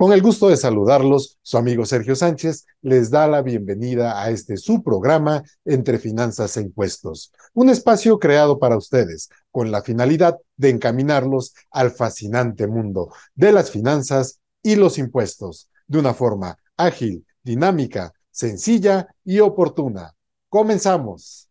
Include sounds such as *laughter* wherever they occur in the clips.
Con el gusto de saludarlos, su amigo Sergio Sánchez les da la bienvenida a este su programa Entre Finanzas e Impuestos, un espacio creado para ustedes con la finalidad de encaminarlos al fascinante mundo de las finanzas y los impuestos de una forma ágil, dinámica, sencilla y oportuna. Comenzamos.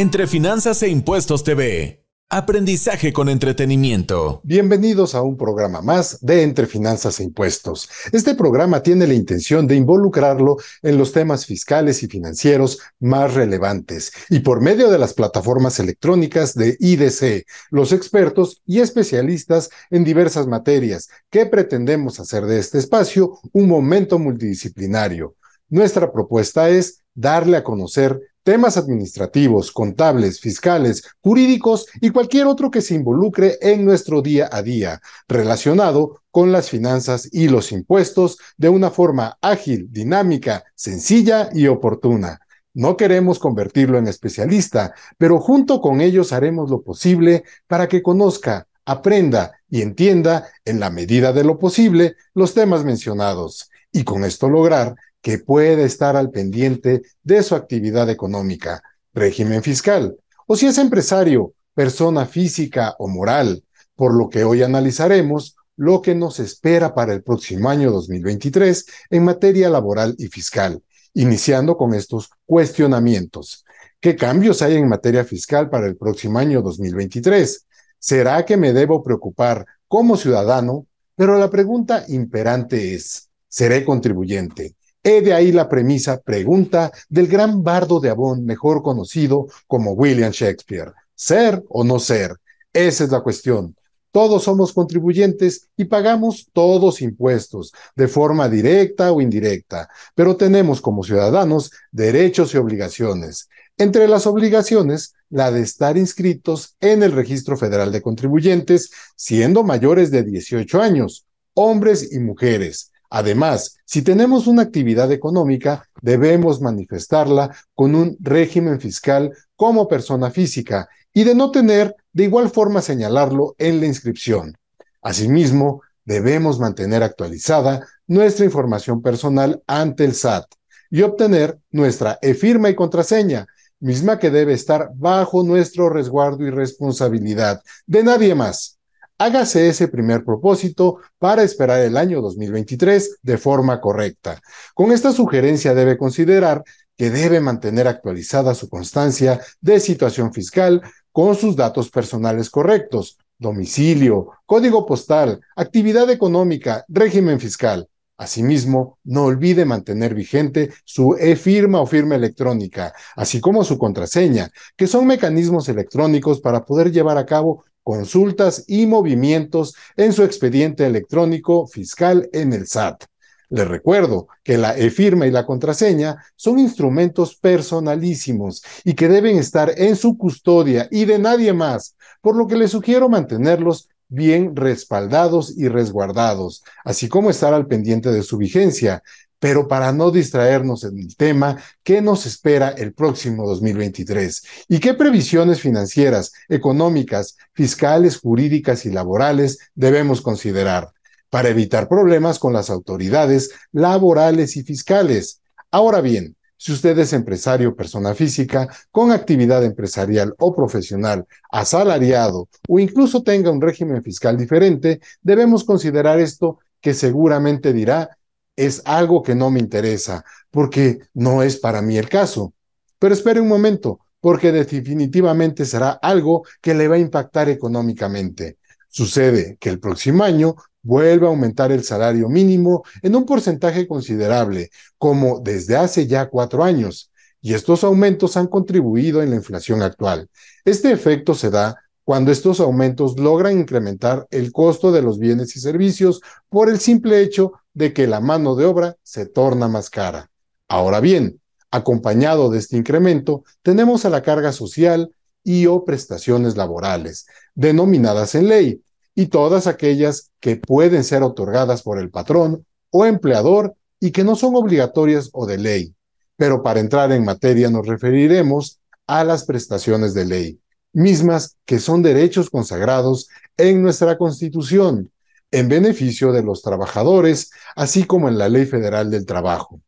entre Finanzas e Impuestos TV. Aprendizaje con entretenimiento. Bienvenidos a un programa más de Entre Finanzas e Impuestos. Este programa tiene la intención de involucrarlo en los temas fiscales y financieros más relevantes y por medio de las plataformas electrónicas de IDC, los expertos y especialistas en diversas materias que pretendemos hacer de este espacio un momento multidisciplinario. Nuestra propuesta es darle a conocer temas administrativos, contables, fiscales, jurídicos y cualquier otro que se involucre en nuestro día a día, relacionado con las finanzas y los impuestos de una forma ágil, dinámica, sencilla y oportuna. No queremos convertirlo en especialista, pero junto con ellos haremos lo posible para que conozca, aprenda y entienda, en la medida de lo posible, los temas mencionados, y con esto lograr que puede estar al pendiente de su actividad económica, régimen fiscal, o si es empresario, persona física o moral, por lo que hoy analizaremos lo que nos espera para el próximo año 2023 en materia laboral y fiscal, iniciando con estos cuestionamientos. ¿Qué cambios hay en materia fiscal para el próximo año 2023? ¿Será que me debo preocupar como ciudadano? Pero la pregunta imperante es, ¿seré contribuyente? He de ahí la premisa, pregunta, del gran bardo de Avon, mejor conocido como William Shakespeare. ¿Ser o no ser? Esa es la cuestión. Todos somos contribuyentes y pagamos todos impuestos, de forma directa o indirecta, pero tenemos como ciudadanos derechos y obligaciones. Entre las obligaciones, la de estar inscritos en el Registro Federal de Contribuyentes, siendo mayores de 18 años, hombres y mujeres, Además, si tenemos una actividad económica, debemos manifestarla con un régimen fiscal como persona física y de no tener, de igual forma señalarlo en la inscripción. Asimismo, debemos mantener actualizada nuestra información personal ante el SAT y obtener nuestra e-firma y contraseña, misma que debe estar bajo nuestro resguardo y responsabilidad de nadie más. Hágase ese primer propósito para esperar el año 2023 de forma correcta. Con esta sugerencia debe considerar que debe mantener actualizada su constancia de situación fiscal con sus datos personales correctos, domicilio, código postal, actividad económica, régimen fiscal. Asimismo, no olvide mantener vigente su e-firma o firma electrónica, así como su contraseña, que son mecanismos electrónicos para poder llevar a cabo consultas y movimientos en su expediente electrónico fiscal en el SAT. Les recuerdo que la e-firma y la contraseña son instrumentos personalísimos y que deben estar en su custodia y de nadie más, por lo que les sugiero mantenerlos bien respaldados y resguardados, así como estar al pendiente de su vigencia, pero para no distraernos en el tema, ¿qué nos espera el próximo 2023? ¿Y qué previsiones financieras, económicas, fiscales, jurídicas y laborales debemos considerar para evitar problemas con las autoridades laborales y fiscales? Ahora bien, si usted es empresario, persona física, con actividad empresarial o profesional, asalariado o incluso tenga un régimen fiscal diferente, debemos considerar esto que seguramente dirá es algo que no me interesa, porque no es para mí el caso. Pero espere un momento, porque definitivamente será algo que le va a impactar económicamente. Sucede que el próximo año vuelve a aumentar el salario mínimo en un porcentaje considerable, como desde hace ya cuatro años, y estos aumentos han contribuido en la inflación actual. Este efecto se da cuando estos aumentos logran incrementar el costo de los bienes y servicios por el simple hecho de que la mano de obra se torna más cara. Ahora bien, acompañado de este incremento, tenemos a la carga social y o prestaciones laborales, denominadas en ley, y todas aquellas que pueden ser otorgadas por el patrón o empleador y que no son obligatorias o de ley. Pero para entrar en materia nos referiremos a las prestaciones de ley, mismas que son derechos consagrados en nuestra Constitución, en beneficio de los trabajadores, así como en la Ley Federal del Trabajo,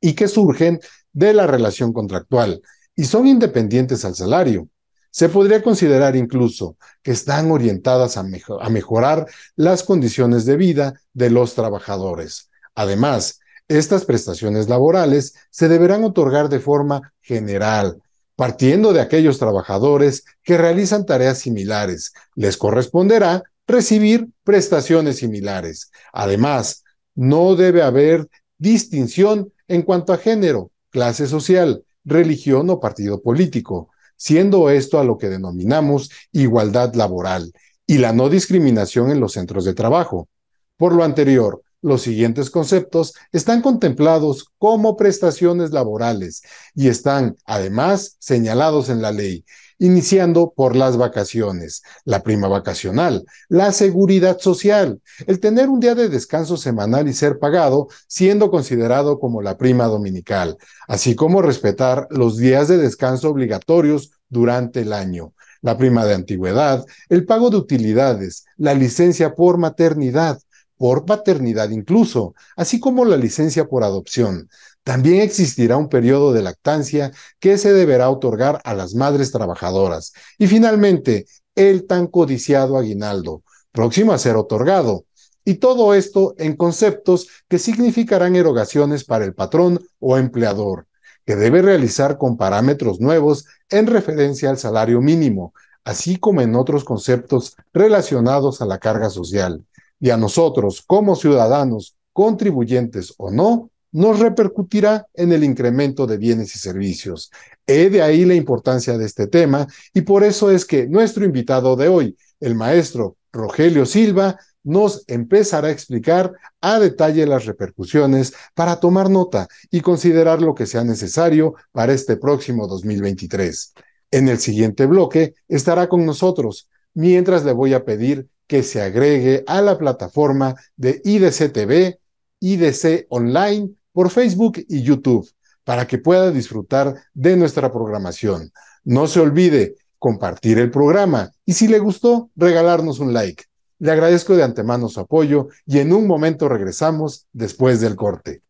y que surgen de la relación contractual y son independientes al salario. Se podría considerar incluso que están orientadas a, mejorar las condiciones de vida de los trabajadores. Además, estas prestaciones laborales se deberán otorgar de forma general, partiendo de aquellos trabajadores que realizan tareas similares. Les corresponderá recibir prestaciones similares. Además, no debe haber distinción en cuanto a género, clase social, religión o partido político, siendo esto a lo que denominamos igualdad laboral y la no discriminación en los centros de trabajo. Por lo anterior, los siguientes conceptos están contemplados como prestaciones laborales y están, además, señalados en la ley, iniciando por las vacaciones, la prima vacacional, la seguridad social, el tener un día de descanso semanal y ser pagado, siendo considerado como la prima dominical, así como respetar los días de descanso obligatorios durante el año la prima de antigüedad, el pago de utilidades, la licencia por maternidad, por paternidad incluso, así como la licencia por adopción. También existirá un periodo de lactancia que se deberá otorgar a las madres trabajadoras. Y finalmente, el tan codiciado aguinaldo, próximo a ser otorgado. Y todo esto en conceptos que significarán erogaciones para el patrón o empleador, que debe realizar con parámetros nuevos en referencia al salario mínimo, así como en otros conceptos relacionados a la carga social y a nosotros como ciudadanos, contribuyentes o no, nos repercutirá en el incremento de bienes y servicios. He de ahí la importancia de este tema y por eso es que nuestro invitado de hoy, el maestro Rogelio Silva, nos empezará a explicar a detalle las repercusiones para tomar nota y considerar lo que sea necesario para este próximo 2023. En el siguiente bloque estará con nosotros mientras le voy a pedir que se agregue a la plataforma de IDC TV, IDC Online por Facebook y YouTube para que pueda disfrutar de nuestra programación. No se olvide compartir el programa y si le gustó, regalarnos un like. Le agradezco de antemano su apoyo y en un momento regresamos después del corte.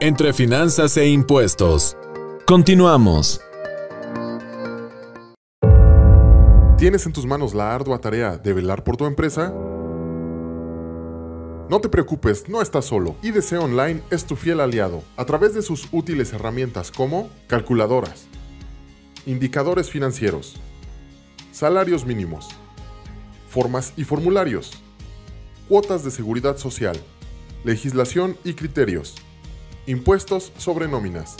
Entre finanzas e impuestos. Continuamos. tienes en tus manos la ardua tarea de velar por tu empresa, no te preocupes, no estás solo. IDC Online es tu fiel aliado a través de sus útiles herramientas como calculadoras, indicadores financieros, salarios mínimos, formas y formularios, cuotas de seguridad social, legislación y criterios, impuestos sobre nóminas,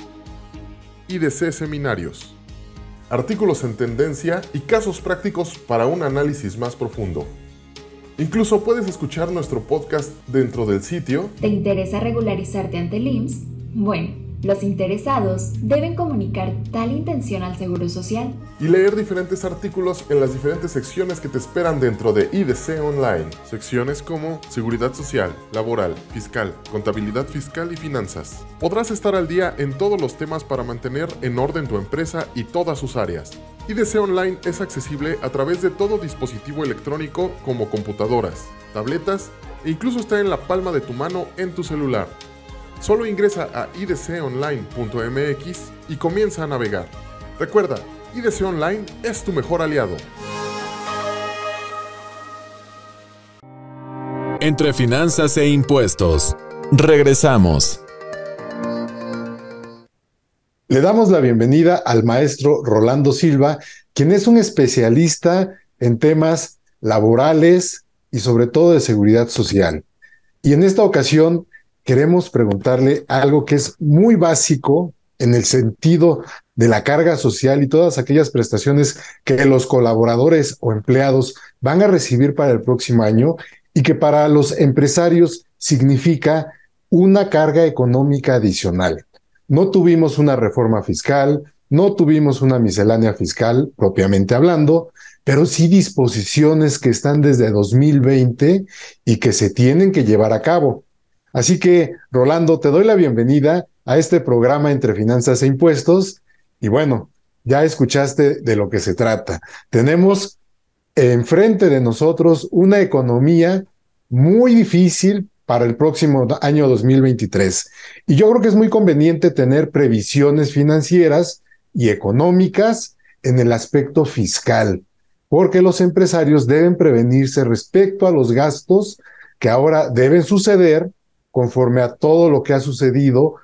IDC seminarios artículos en tendencia y casos prácticos para un análisis más profundo. Incluso puedes escuchar nuestro podcast dentro del sitio. ¿Te interesa regularizarte ante el IMSS? Bueno los interesados deben comunicar tal intención al Seguro Social. Y leer diferentes artículos en las diferentes secciones que te esperan dentro de IDC Online. Secciones como Seguridad Social, Laboral, Fiscal, Contabilidad Fiscal y Finanzas. Podrás estar al día en todos los temas para mantener en orden tu empresa y todas sus áreas. IDC Online es accesible a través de todo dispositivo electrónico como computadoras, tabletas e incluso está en la palma de tu mano en tu celular. Solo ingresa a idconline.mx y comienza a navegar. Recuerda, IDC Online es tu mejor aliado. Entre finanzas e impuestos. Regresamos. Le damos la bienvenida al maestro Rolando Silva, quien es un especialista en temas laborales y sobre todo de seguridad social. Y en esta ocasión queremos preguntarle algo que es muy básico en el sentido de la carga social y todas aquellas prestaciones que los colaboradores o empleados van a recibir para el próximo año y que para los empresarios significa una carga económica adicional. No tuvimos una reforma fiscal, no tuvimos una miscelánea fiscal propiamente hablando, pero sí disposiciones que están desde 2020 y que se tienen que llevar a cabo. Así que, Rolando, te doy la bienvenida a este programa entre finanzas e impuestos. Y bueno, ya escuchaste de lo que se trata. Tenemos enfrente de nosotros una economía muy difícil para el próximo año 2023. Y yo creo que es muy conveniente tener previsiones financieras y económicas en el aspecto fiscal, porque los empresarios deben prevenirse respecto a los gastos que ahora deben suceder conforme a todo lo que ha sucedido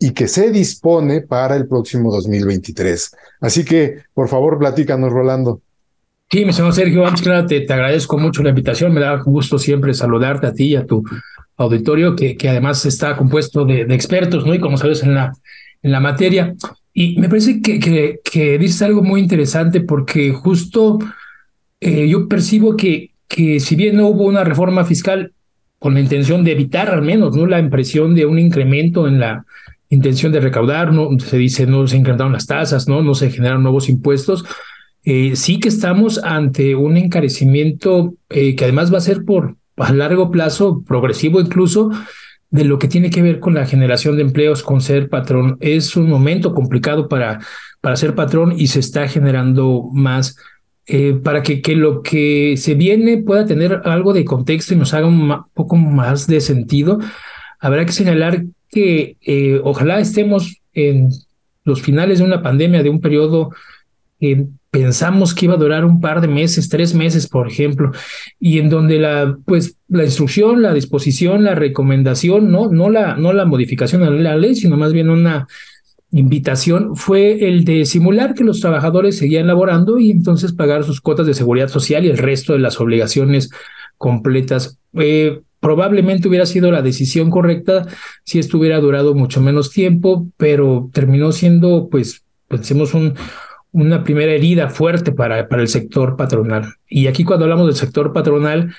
y que se dispone para el próximo 2023. Así que, por favor, platícanos, Rolando. Sí, mi señor Sergio, antes te, agradezco mucho la invitación, me da gusto siempre saludarte a ti y a tu auditorio, que, que además está compuesto de, expertos ¿no? y sabes, en la, en la materia. Y me parece que, que, que dices algo muy interesante porque justo eh, yo percibo que, que si bien no hubo una reforma fiscal, con la intención de evitar al menos ¿no? la impresión de un incremento en la intención de recaudar, no se dice no se incrementaron las tasas, no, no se generaron nuevos impuestos. Eh, sí que estamos ante un encarecimiento eh, que además va a ser por a largo plazo, progresivo incluso, de lo que tiene que ver con la generación de empleos, con ser patrón. Es un momento complicado para, para ser patrón y se está generando más eh, para que, que, lo que se viene pueda tener algo de contexto y nos haga un poco más de sentido, habrá que señalar que eh, ojalá estemos en los finales de una pandemia, de un periodo que pensamos que iba a durar un par de meses, tres meses, por ejemplo, y en donde la, pues, la instrucción, la disposición, la recomendación, no, no, la, no la modificación de la ley, sino más bien una invitación fue el de simular que los trabajadores seguían laborando y entonces pagar sus cuotas de seguridad social y el resto de las obligaciones completas. Eh, probablemente hubiera sido la decisión correcta si esto hubiera durado mucho menos tiempo, pero terminó siendo, pues, pensemos un, una primera herida fuerte para, para el sector patronal. Y aquí cuando hablamos del sector patronal,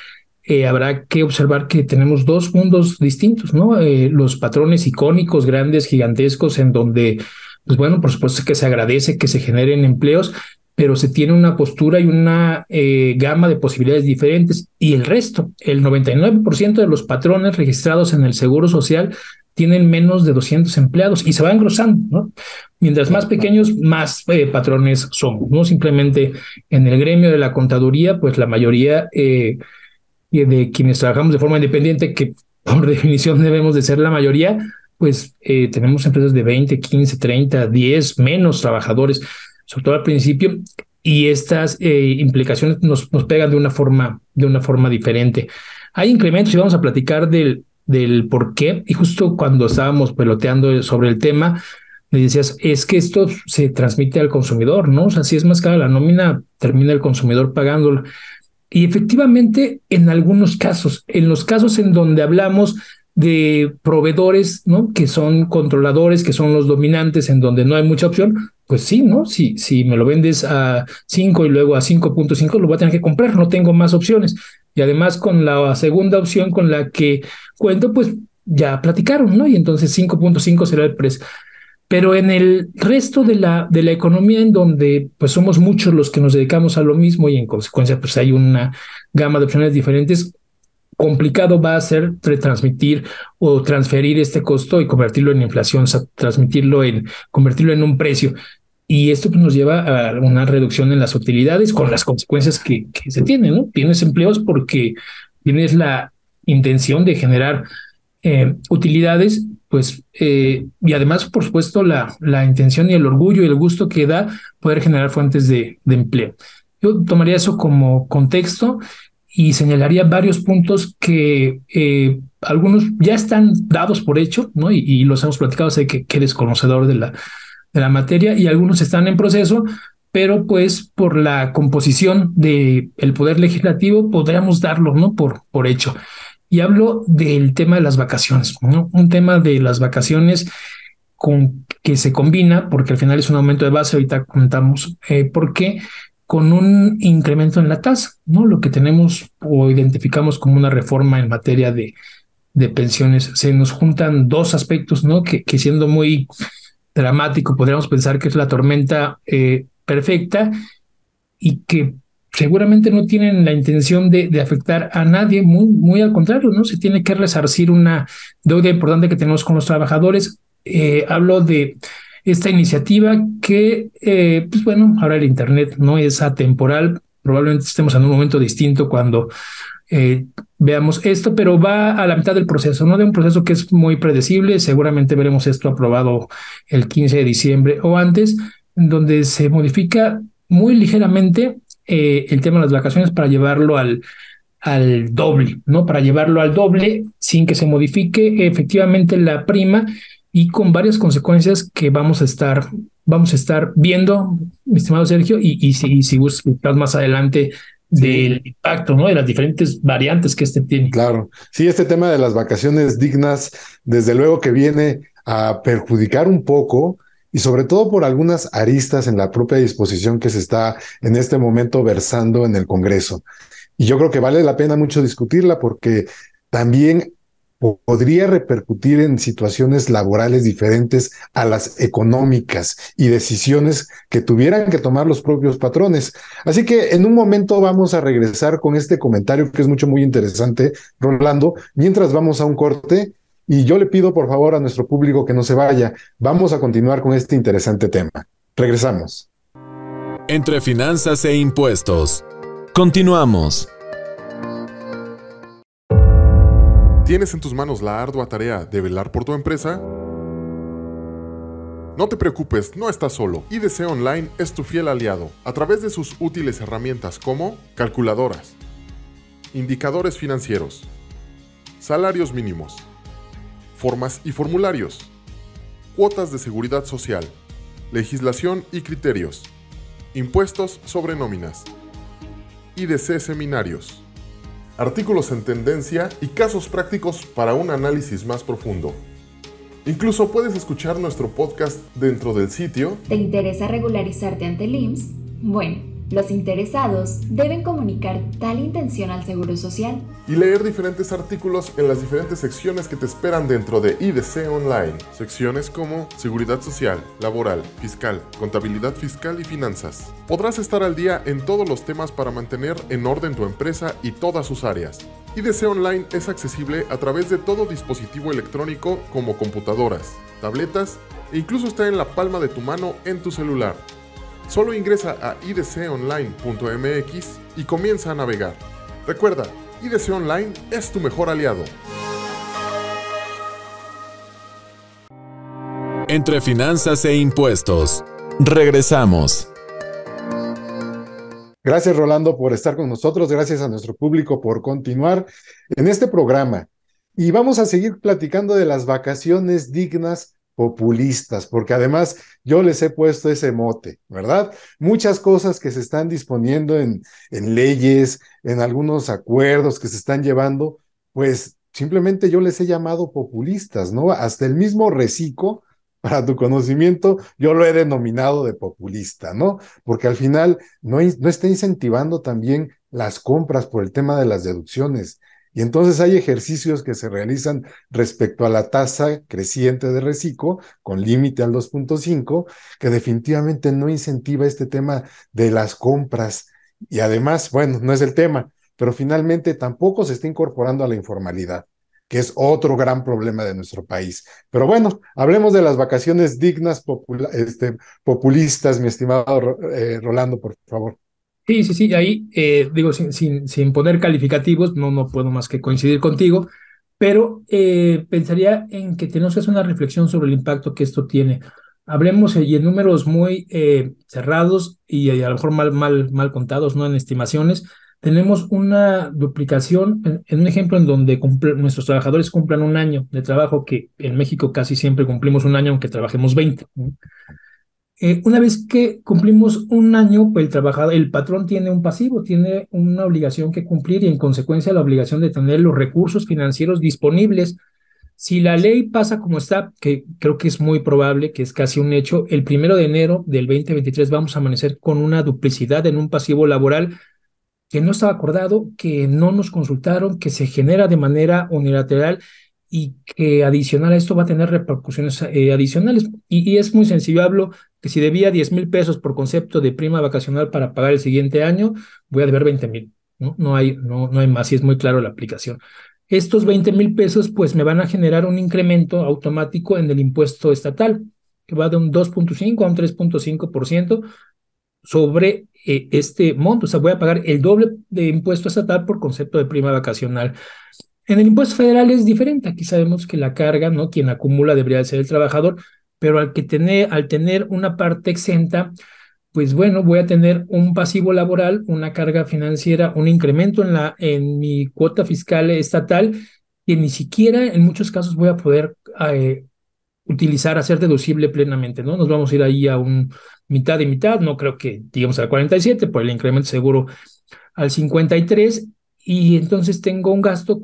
eh, habrá que observar que tenemos dos mundos distintos, ¿no? Eh, los patrones icónicos, grandes, gigantescos, en donde, pues bueno, por supuesto que se agradece que se generen empleos, pero se tiene una postura y una eh, gama de posibilidades diferentes. Y el resto, el 99% de los patrones registrados en el Seguro Social tienen menos de 200 empleados y se van engrosando, ¿no? Mientras más pequeños, más patrones somos, ¿no? Simplemente en el gremio de la contaduría, pues la mayoría de quienes trabajamos de forma independiente, que por *laughs* definición debemos de ser la mayoría, pues eh, tenemos empresas de 20, 15, 30, 10 menos trabajadores, sobre todo al principio, y estas eh, implicaciones nos, nos, pegan de una forma, de una forma diferente. Hay incrementos y vamos a platicar del, del por qué, y justo cuando estábamos peloteando sobre el tema, me decías, es que esto se transmite al consumidor, ¿no? O sea, si es más cara la nómina, termina el consumidor pagándola. Y efectivamente, en algunos casos, en los casos en donde hablamos de proveedores, ¿no? Que son controladores, que son los dominantes, en donde no hay mucha opción, pues sí, ¿no? Si, si me lo vendes a 5 y luego a 5.5, lo voy a tener que comprar, no tengo más opciones. Y además con la segunda opción con la que cuento, pues ya platicaron, ¿no? Y entonces 5.5 será el precio. Pero en el resto de la, de la economía, en donde pues somos muchos los que nos dedicamos a lo mismo y en consecuencia pues hay una gama de opciones diferentes, complicado va a ser retransmitir o transferir este costo y convertirlo en inflación, transmitirlo en, convertirlo en un precio. Y esto pues, nos lleva a una reducción en las utilidades con las consecuencias que, se tienen, Tienes empleos porque tienes la intención de generar eh, utilidades, pues, eh, y además, por supuesto, la, la, intención y el orgullo y el gusto que da poder generar fuentes de, empleo. Yo tomaría eso como contexto y señalaría varios puntos que eh, algunos ya están dados por hecho, ¿no? Y, los hemos platicado, sé que, eres conocedor de la, de la materia y algunos están en proceso, pero pues por la composición del poder legislativo podríamos darlo, ¿no? Por, por hecho. Y hablo del tema de las vacaciones, ¿no? un tema de las vacaciones con, que se combina, porque al final es un aumento de base, ahorita comentamos eh, por qué, con un incremento en la tasa, ¿no? Lo que tenemos o identificamos como una reforma en materia de, de pensiones. Se nos juntan dos aspectos, ¿no? Que, siendo muy dramático, podríamos pensar que es la tormenta eh, perfecta y que seguramente no tienen la intención de, afectar a nadie, muy, al contrario, ¿no? Se tiene que resarcir una deuda importante que tenemos con los trabajadores. Eh, hablo de esta iniciativa que, eh, pues bueno, ahora el Internet no es atemporal, probablemente estemos en un momento distinto cuando eh, veamos esto, pero va a la mitad del proceso, ¿no? De un proceso que es muy predecible, seguramente veremos esto aprobado el 15 de diciembre o antes, donde se modifica muy ligeramente eh, el tema de las vacaciones para llevarlo al, al doble, ¿no? Para llevarlo al doble sin que se modifique efectivamente la prima y con varias consecuencias que vamos a estar, vamos a estar viendo, mi estimado Sergio, y, si, y si buscas más adelante del impacto, ¿no? De las diferentes variantes que este tiene. Claro. Sí, este tema de las vacaciones dignas, desde luego que viene a perjudicar un poco y sobre todo por algunas aristas en la propia disposición que se está en este momento versando en el Congreso. Y yo creo que vale la pena mucho discutirla porque también podría repercutir en situaciones laborales diferentes a las económicas y decisiones que tuvieran que tomar los propios patrones. Así que en un momento vamos a regresar con este comentario que es mucho muy interesante, Rolando, mientras vamos a un corte y yo le pido por favor a nuestro público que no se vaya. Vamos a continuar con este interesante tema. Regresamos. Entre finanzas e impuestos. Continuamos. ¿Tienes en tus manos la ardua tarea de velar por tu empresa? No te preocupes, no estás solo. IDC Online es tu fiel aliado a través de sus útiles herramientas como calculadoras, indicadores financieros, salarios mínimos, formas y formularios, cuotas de seguridad social, legislación y criterios, impuestos sobre nóminas, IDC seminarios, artículos en tendencia y casos prácticos para un análisis más profundo. Incluso puedes escuchar nuestro podcast dentro del sitio. ¿Te interesa regularizarte ante el IMSS? Bueno los interesados deben comunicar tal intención al Seguro Social. Y leer diferentes artículos en las diferentes secciones que te esperan dentro de IDC Online. Secciones como Seguridad Social, Laboral, Fiscal, Contabilidad Fiscal y Finanzas. Podrás estar al día en todos los temas para mantener en orden tu empresa y todas sus áreas. IDC Online es accesible a través de todo dispositivo electrónico como computadoras, tabletas e incluso está en la palma de tu mano en tu celular. Solo ingresa a idconline.mx y comienza a navegar. Recuerda, IDC Online es tu mejor aliado. Entre finanzas e impuestos. Regresamos. Gracias Rolando por estar con nosotros, gracias a nuestro público por continuar en este programa. Y vamos a seguir platicando de las vacaciones dignas populistas, porque además yo les he puesto ese mote, ¿verdad? Muchas cosas que se están disponiendo en, en leyes, en algunos acuerdos que se están llevando, pues simplemente yo les he llamado populistas, ¿no? Hasta el mismo reciclo, *laughs* para tu conocimiento, yo lo he denominado de populista, ¿no? Porque al final no, no está incentivando también las compras por el tema de las deducciones, y entonces hay ejercicios que se realizan respecto a la tasa creciente de reciclo, con límite al 2.5, que definitivamente no incentiva este tema de las compras. Y además, bueno, no es el tema, pero finalmente tampoco se está incorporando a la informalidad que es otro gran problema de nuestro país. Pero bueno, hablemos de las vacaciones dignas este, populistas, mi estimado eh, Rolando, por favor. Sí, sí, sí, ahí eh, digo, sin, sin, poner calificativos, no, no puedo más que coincidir contigo, pero eh, pensaría en que tenemos que hacer una reflexión sobre el impacto que esto tiene. Hablemos allí en números muy eh, cerrados y, a lo mejor mal, mal, contados, no en estimaciones, tenemos una duplicación, en, un ejemplo en donde nuestros trabajadores cumplan un año de trabajo, que en México casi siempre cumplimos un año, aunque trabajemos 20. Eh, una vez que cumplimos un año, el trabajador, el patrón tiene un pasivo, tiene una obligación que cumplir y en consecuencia la obligación de tener los recursos financieros disponibles. Si la ley pasa como está, que creo que es muy probable, que es casi un hecho, el primero de enero del 2023 vamos a amanecer con una duplicidad en un pasivo laboral que no estaba acordado, que no nos consultaron, que se genera de manera unilateral y que adicional a esto va a tener repercusiones eh, adicionales. Y, es muy sencillo, hablo que si debía 10 mil pesos por concepto de prima vacacional para pagar el siguiente año, voy a deber 20 mil. ¿no? hay, no, no hay más y es muy claro la aplicación. Estos 20 mil pesos pues me van a generar un incremento automático en el impuesto estatal, que va de un 2.5 a un 3.5% sobre eh, este monto. O sea, voy a pagar el doble de impuesto estatal por concepto de prima vacacional. En el impuesto federal es diferente. Aquí sabemos que la carga, ¿no? Quien acumula debería ser el trabajador, pero al, que tener, al tener una parte exenta, pues bueno, voy a tener un pasivo laboral, una carga financiera, un incremento en, la, en mi cuota fiscal estatal que ni siquiera en muchos casos voy a poder eh, utilizar, hacer deducible plenamente, ¿no? Nos vamos a ir ahí a un mitad y mitad, no creo que digamos al 47, por el incremento seguro al 53 y entonces tengo un gasto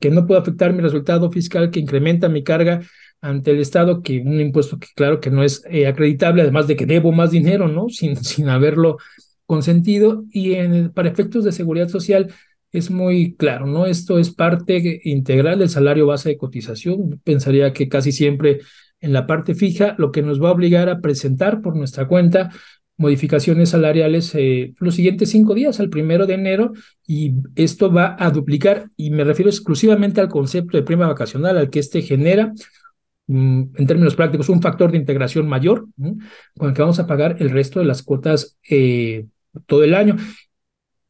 que no puede afectar mi resultado fiscal, que incrementa mi carga ante el Estado, que un impuesto que claro que no es eh, acreditable, además de que debo más dinero, ¿no? Sin, *laughs* sin haberlo consentido. Y para efectos de seguridad social es muy claro, ¿no? Esto es parte integral del salario base de cotización. Pensaría que casi siempre en la parte fija, lo que nos va a obligar a presentar por nuestra cuenta modificaciones salariales eh, los siguientes cinco días, al primero de enero, y esto va a duplicar, y me refiero exclusivamente al concepto de prima vacacional, al que este genera, mm, en términos prácticos, un factor de integración mayor, con el que vamos a pagar el resto de las cuotas eh, todo el año.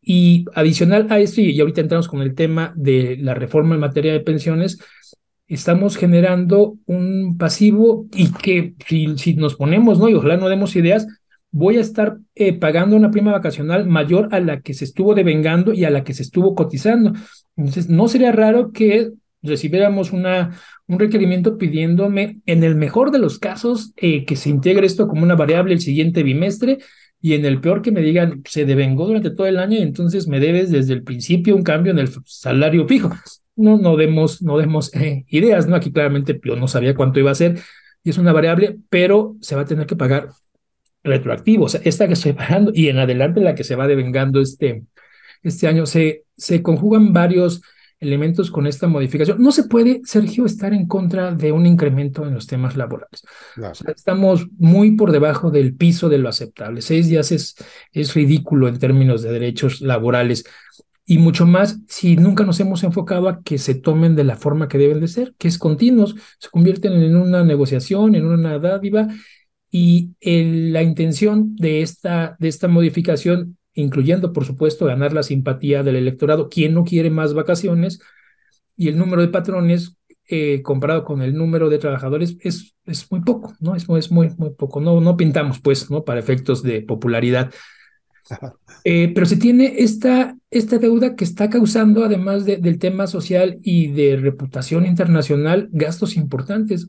Y adicional a esto, y ahorita entramos con el tema de la reforma en materia de pensiones, estamos generando un pasivo y que si, si nos ponemos, ¿no? Y ojalá no demos ideas, voy a estar eh, pagando una prima vacacional mayor a la que se estuvo devengando y a la que se estuvo cotizando. Entonces, no sería raro que recibiéramos una, un requerimiento pidiéndome, en el mejor de los casos, eh, que se integre esto como una variable el siguiente bimestre y en el peor que me digan, se devengó durante todo el año y entonces me debes desde el principio un cambio en el salario fijo. No, no demos, no demos eh, ideas, ¿no? Aquí claramente yo no sabía cuánto iba a ser y es una variable, pero se va a tener que pagar retroactivos, esta que estoy pagando y en adelante la que se va devengando este, este año. Se, se conjugan varios elementos con esta modificación. No se puede, Sergio, estar en contra de un incremento en los temas laborales. estamos muy por debajo del piso de lo aceptable. Seis días es, es ridículo en términos de derechos laborales y mucho más si nunca nos hemos enfocado a que se tomen de la forma que deben de ser, que es continuos, se convierten en una negociación, en una dádiva y la intención de esta, de esta modificación, incluyendo, por supuesto, ganar la simpatía del electorado, quien no quiere más vacaciones, y el número de patrones eh, comparado con el número de trabajadores es, es muy poco, ¿no? Es, es muy, muy poco. No, no pintamos, pues, ¿no? Para efectos de popularidad. *laughs* Eh, pero se tiene esta, esta deuda que está causando, además del tema social y de reputación internacional, gastos importantes.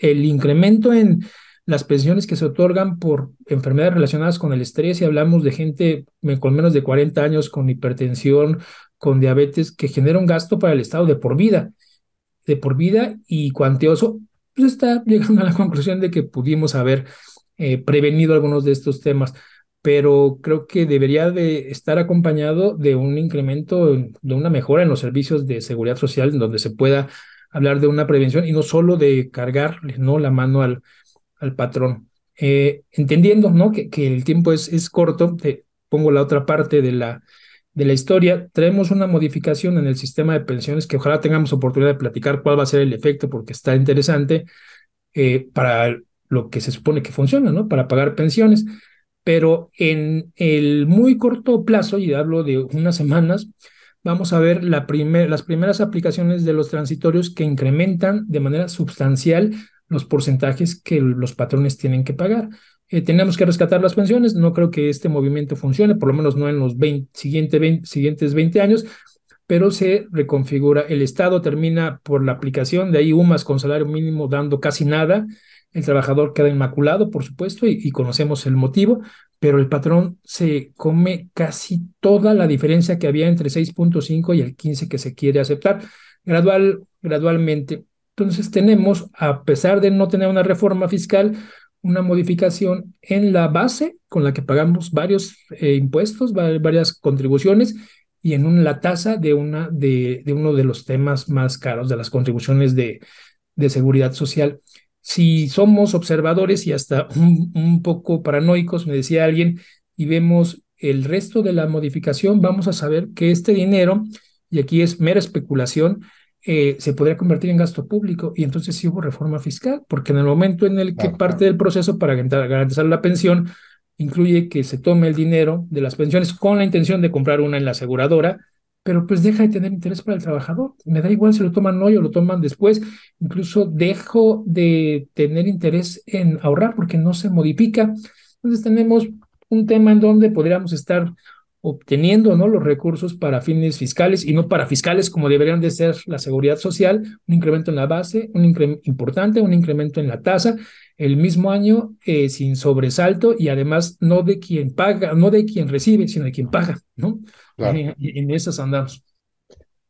El incremento en, las pensiones que se otorgan por enfermedades relacionadas con el estrés, y hablamos de gente con menos de 40 años, con hipertensión, con diabetes, que genera un gasto para el Estado de por vida, de por vida y cuantioso, pues está llegando a la conclusión de que pudimos haber eh, prevenido algunos de estos temas pero creo que debería de estar acompañado de un incremento, de una mejora en los servicios de seguridad social, en donde se pueda hablar de una prevención y no solo de cargar ¿no? la mano al, al patrón. Eh, entendiendo ¿no? que, el tiempo es, es corto, te pongo la otra parte de la, de la historia, traemos una modificación en el sistema de pensiones que ojalá tengamos oportunidad de platicar cuál va a ser el efecto porque está interesante eh, para lo que se supone que funciona, ¿no? Para pagar pensiones. Pero en el muy corto plazo, y hablo de unas semanas, vamos a ver la las primeras aplicaciones de los transitorios que incrementan de manera sustancial los porcentajes que los patrones tienen que pagar. Eh, tenemos que rescatar las pensiones, no creo que este movimiento funcione, por lo menos no en los siguientes 20 años, pero se reconfigura. El Estado termina por la aplicación de ahí UMAS con salario mínimo dando casi nada, el trabajador queda inmaculado, por supuesto, y, conocemos el motivo, pero el patrón se come casi toda la diferencia que había entre 6.5 y el 15 que se quiere aceptar gradual, gradualmente. Entonces tenemos, a pesar de no tener una reforma fiscal, una modificación en la base con la que pagamos varios eh, impuestos, varias contribuciones y en la tasa de, una, de, uno de los temas más caros, de las contribuciones de, seguridad social. Si somos observadores y hasta *laughs* un, poco paranoicos, me decía alguien, y vemos el resto de la modificación, vamos a saber que este dinero, y aquí es mera especulación, eh, se podría convertir en gasto público y entonces sí hubo reforma fiscal, porque en el momento en el que parte del proceso para garantizar la pensión incluye que se tome el dinero de las pensiones con la intención de comprar una en la aseguradora, pero pues deja de tener interés para el trabajador. Me da igual si lo toman hoy o lo toman después. Incluso dejo de tener interés en ahorrar porque no se modifica. Entonces tenemos un tema en donde podríamos estar obteniendo ¿no? los recursos para fines fiscales y no para fiscales como deberían de ser la seguridad social, un incremento en la base, un incremento importante, un incremento en la tasa, el mismo año eh, sin sobresalto y además no de quien paga, no de quien recibe, sino de quien paga, ¿no? Eh, en, esos esas andamos.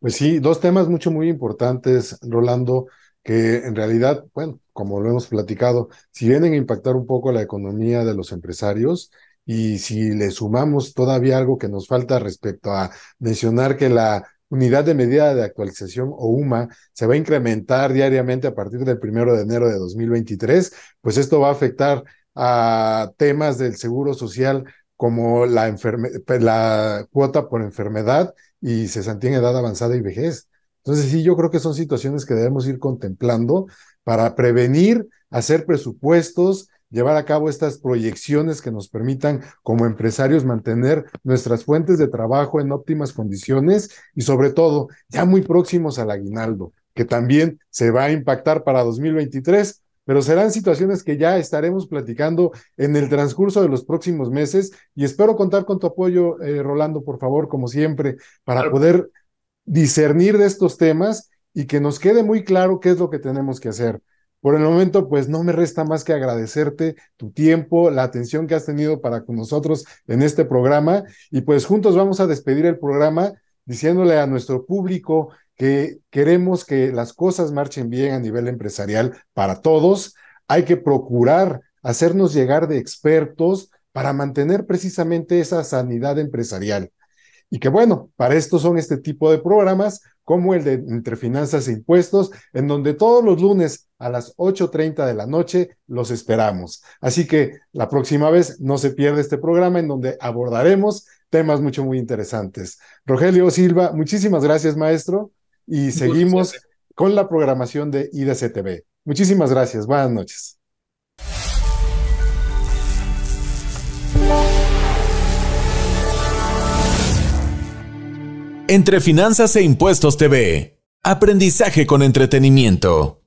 Pues sí, dos temas mucho, muy importantes, Rolando, que en realidad, bueno, como lo hemos platicado, si vienen a impactar un poco la economía de los empresarios, y si le sumamos todavía algo que nos falta respecto a mencionar que la unidad de medida de actualización o UMA se va a incrementar diariamente a partir del primero de enero de 2023, pues esto va a afectar a temas del seguro social como la, pues la cuota por enfermedad y se en edad avanzada y vejez. Entonces, sí, yo creo que son situaciones que debemos ir contemplando para prevenir, hacer presupuestos llevar a cabo estas proyecciones que nos permitan como empresarios mantener nuestras fuentes de trabajo en óptimas condiciones y sobre todo ya muy próximos al aguinaldo, que también se va a impactar para 2023 pero serán situaciones que ya estaremos platicando en el transcurso de los próximos meses y espero contar con tu apoyo, eh, Rolando, por favor, como siempre, para poder discernir de estos temas y que nos quede muy claro qué es lo que tenemos que hacer. Por el momento, pues no me resta más que agradecerte tu tiempo, la atención que has tenido para con nosotros en este programa y pues juntos vamos a despedir el programa diciéndole a nuestro público que queremos que las cosas marchen bien a nivel empresarial para todos. Hay que procurar hacernos llegar de expertos para mantener precisamente esa sanidad empresarial. Y que bueno, para esto son este tipo de programas como el de Entre Finanzas e Impuestos, en donde todos los lunes a las 8.30 de la noche. Los esperamos. Así que la próxima vez no se pierde este programa en donde abordaremos temas mucho, muy interesantes. Rogelio Silva, muchísimas gracias, maestro. Y seguimos con la programación de IDCTV. Muchísimas gracias. Buenas noches. Entre Finanzas e Impuestos TV. Aprendizaje con entretenimiento.